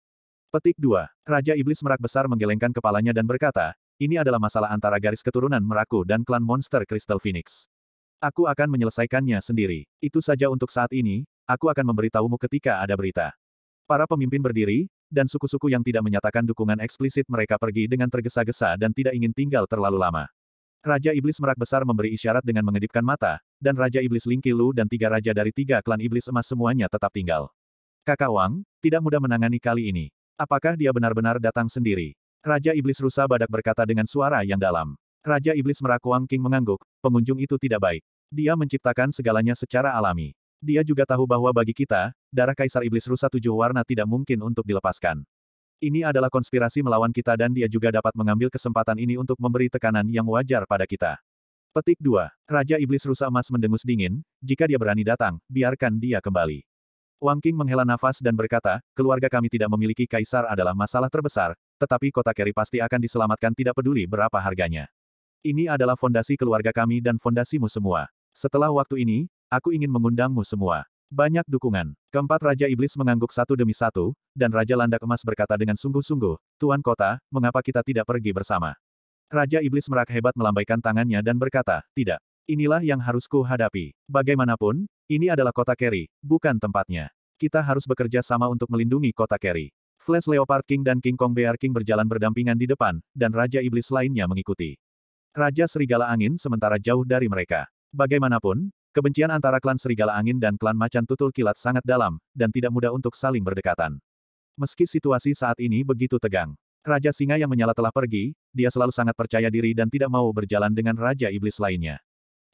S1: Petik 2. Raja Iblis Merak Besar menggelengkan kepalanya dan berkata, ini adalah masalah antara garis keturunan Meraku dan klan monster Crystal Phoenix. Aku akan menyelesaikannya sendiri. Itu saja untuk saat ini, aku akan memberitahumu ketika ada berita. Para pemimpin berdiri, dan suku-suku yang tidak menyatakan dukungan eksplisit mereka pergi dengan tergesa-gesa dan tidak ingin tinggal terlalu lama. Raja Iblis Merak Besar memberi isyarat dengan mengedipkan mata, dan Raja Iblis Lingkilu dan tiga raja dari tiga klan Iblis Emas semuanya tetap tinggal. Kakak Wang, tidak mudah menangani kali ini. Apakah dia benar-benar datang sendiri? Raja Iblis Rusa Badak berkata dengan suara yang dalam. Raja Iblis Merakuang King mengangguk, pengunjung itu tidak baik. Dia menciptakan segalanya secara alami. Dia juga tahu bahwa bagi kita, darah Kaisar Iblis Rusa Tujuh Warna tidak mungkin untuk dilepaskan. Ini adalah konspirasi melawan kita dan dia juga dapat mengambil kesempatan ini untuk memberi tekanan yang wajar pada kita. Petik 2. Raja Iblis Rusa Emas mendengus dingin, jika dia berani datang, biarkan dia kembali. Wang Qing menghela nafas dan berkata, keluarga kami tidak memiliki kaisar adalah masalah terbesar, tetapi kota Keri pasti akan diselamatkan tidak peduli berapa harganya. Ini adalah fondasi keluarga kami dan fondasimu semua. Setelah waktu ini, aku ingin mengundangmu semua. Banyak dukungan. Keempat Raja Iblis mengangguk satu demi satu, dan Raja Landak Emas berkata dengan sungguh-sungguh, Tuan Kota, mengapa kita tidak pergi bersama? Raja Iblis merak hebat melambaikan tangannya dan berkata, tidak. Inilah yang harus ku hadapi. Bagaimanapun, ini adalah kota Kerry, bukan tempatnya. Kita harus bekerja sama untuk melindungi kota Kerry. Flash Leopard King dan King Kong Bear King berjalan berdampingan di depan, dan Raja Iblis lainnya mengikuti. Raja Serigala Angin sementara jauh dari mereka. Bagaimanapun, kebencian antara klan Serigala Angin dan klan Macan Tutul Kilat sangat dalam, dan tidak mudah untuk saling berdekatan. Meski situasi saat ini begitu tegang, Raja Singa yang menyala telah pergi, dia selalu sangat percaya diri dan tidak mau berjalan dengan Raja Iblis lainnya.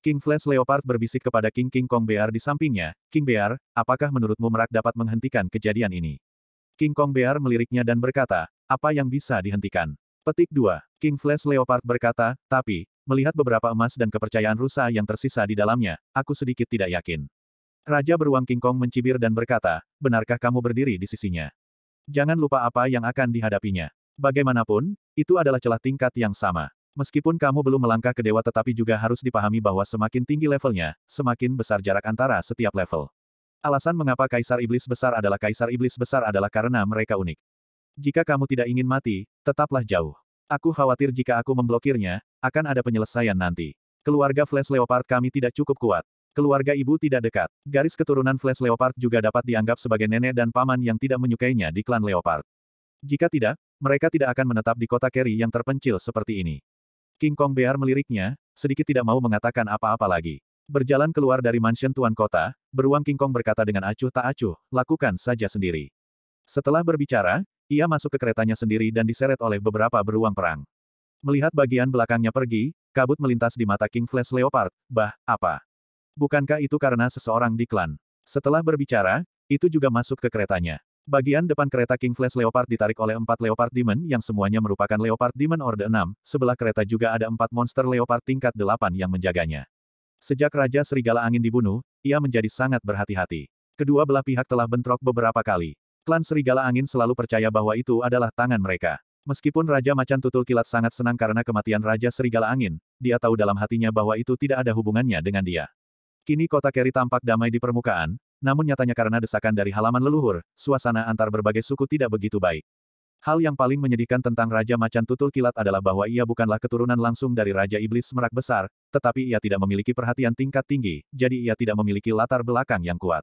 S1: King Flash Leopard berbisik kepada King King Kong Bear di sampingnya, King Bear, apakah menurutmu merak dapat menghentikan kejadian ini? King Kong Bear meliriknya dan berkata, apa yang bisa dihentikan? Petik 2. King Flash Leopard berkata, tapi, melihat beberapa emas dan kepercayaan rusa yang tersisa di dalamnya, aku sedikit tidak yakin. Raja beruang King Kong mencibir dan berkata, benarkah kamu berdiri di sisinya? Jangan lupa apa yang akan dihadapinya. Bagaimanapun, itu adalah celah tingkat yang sama. Meskipun kamu belum melangkah ke dewa tetapi juga harus dipahami bahwa semakin tinggi levelnya, semakin besar jarak antara setiap level. Alasan mengapa Kaisar Iblis Besar adalah Kaisar Iblis Besar adalah karena mereka unik. Jika kamu tidak ingin mati, tetaplah jauh. Aku khawatir jika aku memblokirnya, akan ada penyelesaian nanti. Keluarga Flash Leopard kami tidak cukup kuat. Keluarga ibu tidak dekat. Garis keturunan Flash Leopard juga dapat dianggap sebagai nenek dan paman yang tidak menyukainya di klan Leopard. Jika tidak, mereka tidak akan menetap di kota Kerry yang terpencil seperti ini. King Kong Bear meliriknya, sedikit tidak mau mengatakan apa-apa lagi. Berjalan keluar dari mansion tuan kota, beruang King Kong berkata dengan acuh tak acuh, lakukan saja sendiri. Setelah berbicara, ia masuk ke keretanya sendiri dan diseret oleh beberapa beruang perang. Melihat bagian belakangnya pergi, kabut melintas di mata King Flash Leopard, bah, apa? Bukankah itu karena seseorang di klan? Setelah berbicara, itu juga masuk ke keretanya. Bagian depan kereta King Flash Leopard ditarik oleh empat Leopard Demon yang semuanya merupakan Leopard Demon Orde 6, sebelah kereta juga ada empat monster Leopard tingkat 8 yang menjaganya. Sejak Raja Serigala Angin dibunuh, ia menjadi sangat berhati-hati. Kedua belah pihak telah bentrok beberapa kali. Klan Serigala Angin selalu percaya bahwa itu adalah tangan mereka. Meskipun Raja Macan Tutul Kilat sangat senang karena kematian Raja Serigala Angin, dia tahu dalam hatinya bahwa itu tidak ada hubungannya dengan dia. Kini kota Kerry tampak damai di permukaan, namun nyatanya karena desakan dari halaman leluhur, suasana antar berbagai suku tidak begitu baik. Hal yang paling menyedihkan tentang Raja Macan Tutul Kilat adalah bahwa ia bukanlah keturunan langsung dari Raja Iblis Merak Besar, tetapi ia tidak memiliki perhatian tingkat tinggi, jadi ia tidak memiliki latar belakang yang kuat.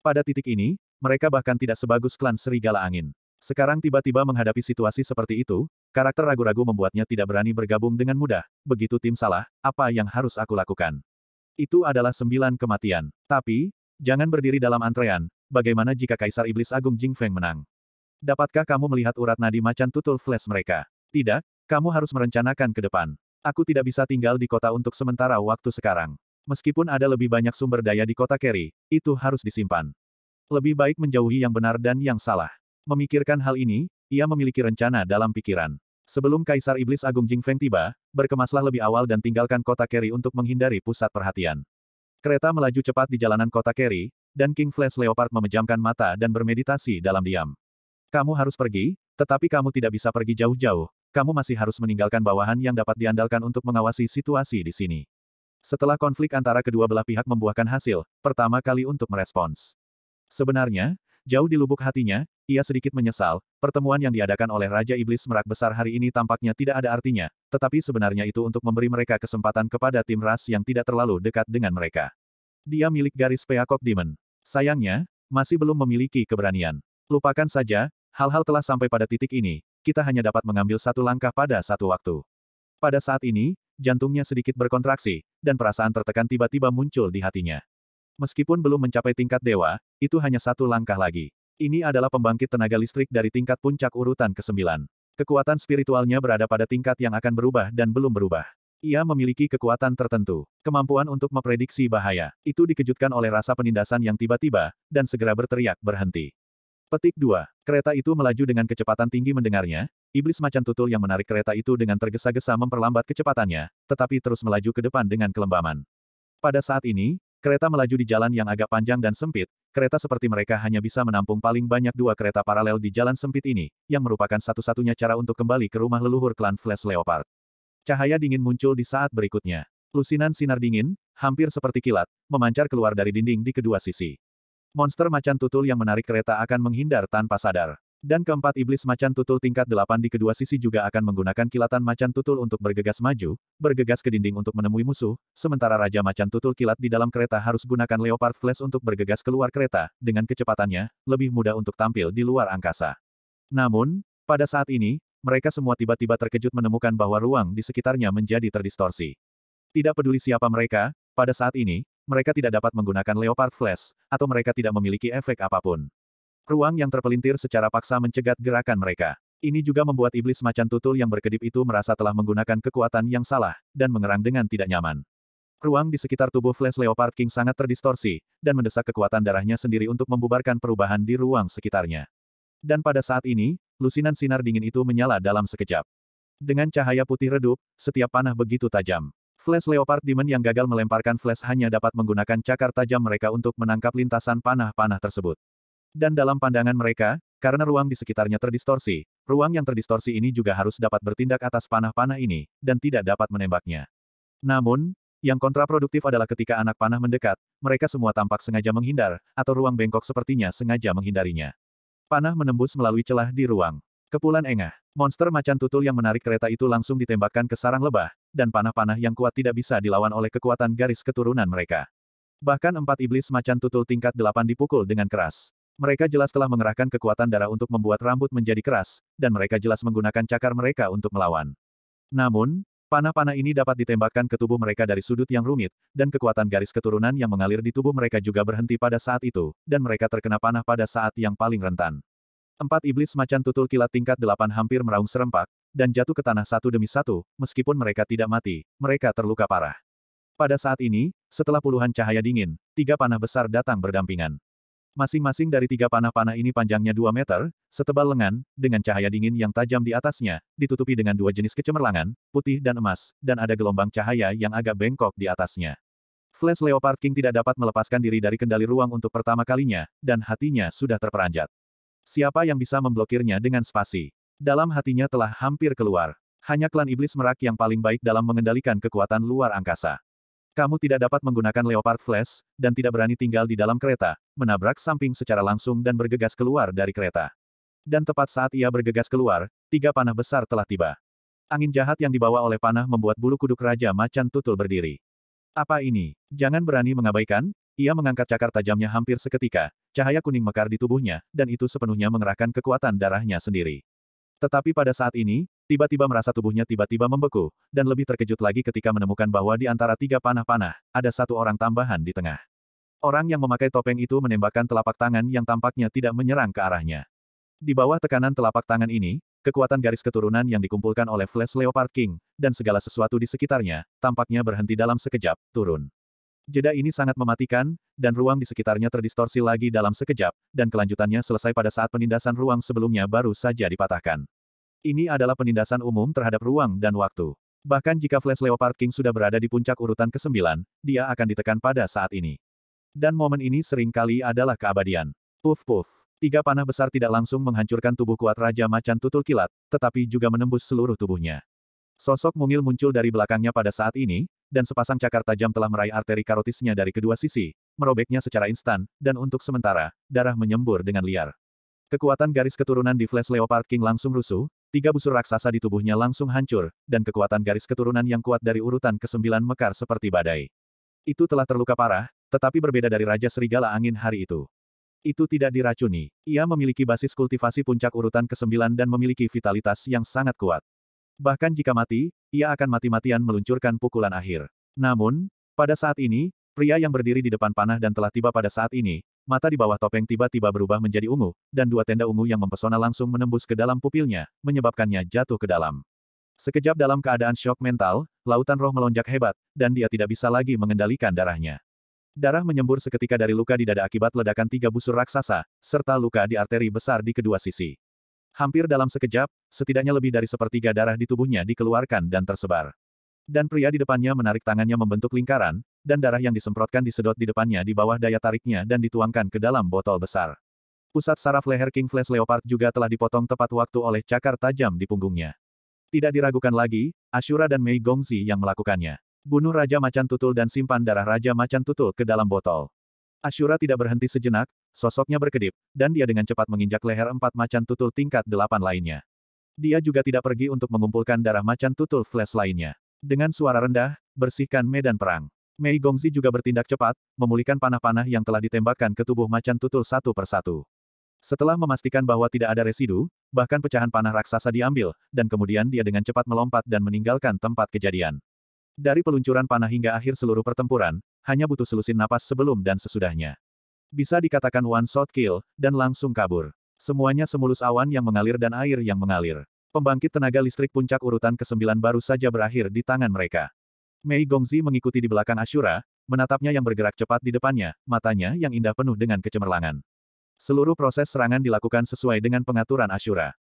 S1: Pada titik ini, mereka bahkan tidak sebagus klan Serigala Angin. Sekarang tiba-tiba menghadapi situasi seperti itu, karakter ragu-ragu membuatnya tidak berani bergabung dengan mudah. Begitu tim salah, apa yang harus aku lakukan? Itu adalah sembilan kematian. Tapi, Jangan berdiri dalam antrean, bagaimana jika Kaisar Iblis Agung Jing Feng menang? Dapatkah kamu melihat urat nadi macan tutul flash mereka? Tidak, kamu harus merencanakan ke depan. Aku tidak bisa tinggal di kota untuk sementara waktu sekarang. Meskipun ada lebih banyak sumber daya di kota Kerry, itu harus disimpan. Lebih baik menjauhi yang benar dan yang salah. Memikirkan hal ini, ia memiliki rencana dalam pikiran. Sebelum Kaisar Iblis Agung Jing Feng tiba, berkemaslah lebih awal dan tinggalkan kota Kerry untuk menghindari pusat perhatian. Kereta melaju cepat di jalanan kota Kerry, dan King Flash Leopard memejamkan mata dan bermeditasi dalam diam. Kamu harus pergi, tetapi kamu tidak bisa pergi jauh-jauh. Kamu masih harus meninggalkan bawahan yang dapat diandalkan untuk mengawasi situasi di sini. Setelah konflik antara kedua belah pihak membuahkan hasil, pertama kali untuk merespons. Sebenarnya, Jauh di lubuk hatinya, ia sedikit menyesal, pertemuan yang diadakan oleh Raja Iblis Merak Besar hari ini tampaknya tidak ada artinya, tetapi sebenarnya itu untuk memberi mereka kesempatan kepada tim ras yang tidak terlalu dekat dengan mereka. Dia milik garis Peacock Demon. Sayangnya, masih belum memiliki keberanian. Lupakan saja, hal-hal telah sampai pada titik ini, kita hanya dapat mengambil satu langkah pada satu waktu. Pada saat ini, jantungnya sedikit berkontraksi, dan perasaan tertekan tiba-tiba muncul di hatinya. Meskipun belum mencapai tingkat dewa, itu hanya satu langkah lagi. Ini adalah pembangkit tenaga listrik dari tingkat puncak urutan ke-9. Kekuatan spiritualnya berada pada tingkat yang akan berubah dan belum berubah. Ia memiliki kekuatan tertentu, kemampuan untuk memprediksi bahaya. Itu dikejutkan oleh rasa penindasan yang tiba-tiba, dan segera berteriak berhenti. Petik 2. Kereta itu melaju dengan kecepatan tinggi mendengarnya, iblis macan tutul yang menarik kereta itu dengan tergesa-gesa memperlambat kecepatannya, tetapi terus melaju ke depan dengan kelembaman. Pada saat ini, kereta melaju di jalan yang agak panjang dan sempit, kereta seperti mereka hanya bisa menampung paling banyak dua kereta paralel di jalan sempit ini, yang merupakan satu-satunya cara untuk kembali ke rumah leluhur klan Flash Leopard. Cahaya dingin muncul di saat berikutnya. Lusinan sinar dingin, hampir seperti kilat, memancar keluar dari dinding di kedua sisi. Monster macan tutul yang menarik kereta akan menghindar tanpa sadar. Dan keempat iblis macan tutul tingkat delapan di kedua sisi juga akan menggunakan kilatan macan tutul untuk bergegas maju, bergegas ke dinding untuk menemui musuh, sementara Raja Macan Tutul kilat di dalam kereta harus gunakan Leopard Flash untuk bergegas keluar kereta, dengan kecepatannya, lebih mudah untuk tampil di luar angkasa. Namun, pada saat ini, mereka semua tiba-tiba terkejut menemukan bahwa ruang di sekitarnya menjadi terdistorsi. Tidak peduli siapa mereka, pada saat ini, mereka tidak dapat menggunakan Leopard Flash, atau mereka tidak memiliki efek apapun. Ruang yang terpelintir secara paksa mencegat gerakan mereka. Ini juga membuat iblis macan tutul yang berkedip itu merasa telah menggunakan kekuatan yang salah, dan mengerang dengan tidak nyaman. Ruang di sekitar tubuh Flash Leopard King sangat terdistorsi, dan mendesak kekuatan darahnya sendiri untuk membubarkan perubahan di ruang sekitarnya. Dan pada saat ini, lusinan sinar dingin itu menyala dalam sekejap. Dengan cahaya putih redup, setiap panah begitu tajam. Flash Leopard Demon yang gagal melemparkan flash hanya dapat menggunakan cakar tajam mereka untuk menangkap lintasan panah-panah tersebut. Dan dalam pandangan mereka, karena ruang di sekitarnya terdistorsi, ruang yang terdistorsi ini juga harus dapat bertindak atas panah-panah ini, dan tidak dapat menembaknya. Namun, yang kontraproduktif adalah ketika anak panah mendekat, mereka semua tampak sengaja menghindar, atau ruang bengkok sepertinya sengaja menghindarinya. Panah menembus melalui celah di ruang. Kepulan engah. Monster macan tutul yang menarik kereta itu langsung ditembakkan ke sarang lebah, dan panah-panah yang kuat tidak bisa dilawan oleh kekuatan garis keturunan mereka. Bahkan empat iblis macan tutul tingkat delapan dipukul dengan keras. Mereka jelas telah mengerahkan kekuatan darah untuk membuat rambut menjadi keras, dan mereka jelas menggunakan cakar mereka untuk melawan. Namun, panah-panah ini dapat ditembakkan ke tubuh mereka dari sudut yang rumit, dan kekuatan garis keturunan yang mengalir di tubuh mereka juga berhenti pada saat itu, dan mereka terkena panah pada saat yang paling rentan. Empat iblis macan tutul kilat tingkat delapan hampir meraung serempak, dan jatuh ke tanah satu demi satu, meskipun mereka tidak mati, mereka terluka parah. Pada saat ini, setelah puluhan cahaya dingin, tiga panah besar datang berdampingan. Masing-masing dari tiga panah-panah ini panjangnya dua meter, setebal lengan, dengan cahaya dingin yang tajam di atasnya, ditutupi dengan dua jenis kecemerlangan, putih dan emas, dan ada gelombang cahaya yang agak bengkok di atasnya. Flash Leopard King tidak dapat melepaskan diri dari kendali ruang untuk pertama kalinya, dan hatinya sudah terperanjat. Siapa yang bisa memblokirnya dengan spasi? Dalam hatinya telah hampir keluar. Hanya klan iblis merak yang paling baik dalam mengendalikan kekuatan luar angkasa. Kamu tidak dapat menggunakan Leopard Flash, dan tidak berani tinggal di dalam kereta, menabrak samping secara langsung dan bergegas keluar dari kereta. Dan tepat saat ia bergegas keluar, tiga panah besar telah tiba. Angin jahat yang dibawa oleh panah membuat bulu kuduk Raja Macan Tutul berdiri. Apa ini? Jangan berani mengabaikan, ia mengangkat cakar tajamnya hampir seketika, cahaya kuning mekar di tubuhnya, dan itu sepenuhnya mengerahkan kekuatan darahnya sendiri. Tetapi pada saat ini, tiba-tiba merasa tubuhnya tiba-tiba membeku, dan lebih terkejut lagi ketika menemukan bahwa di antara tiga panah-panah, ada satu orang tambahan di tengah. Orang yang memakai topeng itu menembakkan telapak tangan yang tampaknya tidak menyerang ke arahnya. Di bawah tekanan telapak tangan ini, kekuatan garis keturunan yang dikumpulkan oleh Flash Leopard King, dan segala sesuatu di sekitarnya, tampaknya berhenti dalam sekejap, turun. Jeda ini sangat mematikan, dan ruang di sekitarnya terdistorsi lagi dalam sekejap, dan kelanjutannya selesai pada saat penindasan ruang sebelumnya baru saja dipatahkan. Ini adalah penindasan umum terhadap ruang dan waktu. Bahkan jika Flash Leopard King sudah berada di puncak urutan ke-9, dia akan ditekan pada saat ini. Dan momen ini sering kali adalah keabadian. Puff puff. Tiga panah besar tidak langsung menghancurkan tubuh kuat Raja Macan Tutul Kilat, tetapi juga menembus seluruh tubuhnya. Sosok mungil muncul dari belakangnya pada saat ini, dan sepasang cakar tajam telah meraih arteri karotisnya dari kedua sisi, merobeknya secara instan, dan untuk sementara, darah menyembur dengan liar. Kekuatan garis keturunan di Flash Leopard King langsung rusuh, Tiga busur raksasa di tubuhnya langsung hancur, dan kekuatan garis keturunan yang kuat dari urutan kesembilan mekar seperti badai. Itu telah terluka parah, tetapi berbeda dari Raja Serigala Angin hari itu. Itu tidak diracuni. Ia memiliki basis kultivasi puncak urutan kesembilan dan memiliki vitalitas yang sangat kuat. Bahkan jika mati, ia akan mati-matian meluncurkan pukulan akhir. Namun, pada saat ini, pria yang berdiri di depan panah dan telah tiba pada saat ini, mata di bawah topeng tiba-tiba berubah menjadi ungu, dan dua tenda ungu yang mempesona langsung menembus ke dalam pupilnya, menyebabkannya jatuh ke dalam. Sekejap dalam keadaan shock mental, lautan roh melonjak hebat, dan dia tidak bisa lagi mengendalikan darahnya. Darah menyembur seketika dari luka di dada akibat ledakan tiga busur raksasa, serta luka di arteri besar di kedua sisi. Hampir dalam sekejap, setidaknya lebih dari sepertiga darah di tubuhnya dikeluarkan dan tersebar. Dan pria di depannya menarik tangannya membentuk lingkaran, dan darah yang disemprotkan disedot di depannya di bawah daya tariknya dan dituangkan ke dalam botol besar. Pusat saraf leher King Flash Leopard juga telah dipotong tepat waktu oleh cakar tajam di punggungnya. Tidak diragukan lagi, Ashura dan Mei Gongzi yang melakukannya. Bunuh Raja Macan Tutul dan simpan darah Raja Macan Tutul ke dalam botol. Ashura tidak berhenti sejenak, sosoknya berkedip, dan dia dengan cepat menginjak leher empat macan tutul tingkat delapan lainnya. Dia juga tidak pergi untuk mengumpulkan darah macan tutul flash lainnya. Dengan suara rendah, bersihkan medan perang. Mei Gongzi juga bertindak cepat, memulihkan panah-panah yang telah ditembakkan ke tubuh macan tutul satu persatu. Setelah memastikan bahwa tidak ada residu, bahkan pecahan panah raksasa diambil, dan kemudian dia dengan cepat melompat dan meninggalkan tempat kejadian. Dari peluncuran panah hingga akhir seluruh pertempuran, hanya butuh selusin napas sebelum dan sesudahnya. Bisa dikatakan one shot kill, dan langsung kabur. Semuanya semulus awan yang mengalir dan air yang mengalir. Pembangkit tenaga listrik puncak urutan ke-9 baru saja berakhir di tangan mereka. Mei Gongzi mengikuti di belakang Ashura, menatapnya yang bergerak cepat di depannya, matanya yang indah penuh dengan kecemerlangan. Seluruh proses serangan dilakukan sesuai dengan pengaturan Ashura.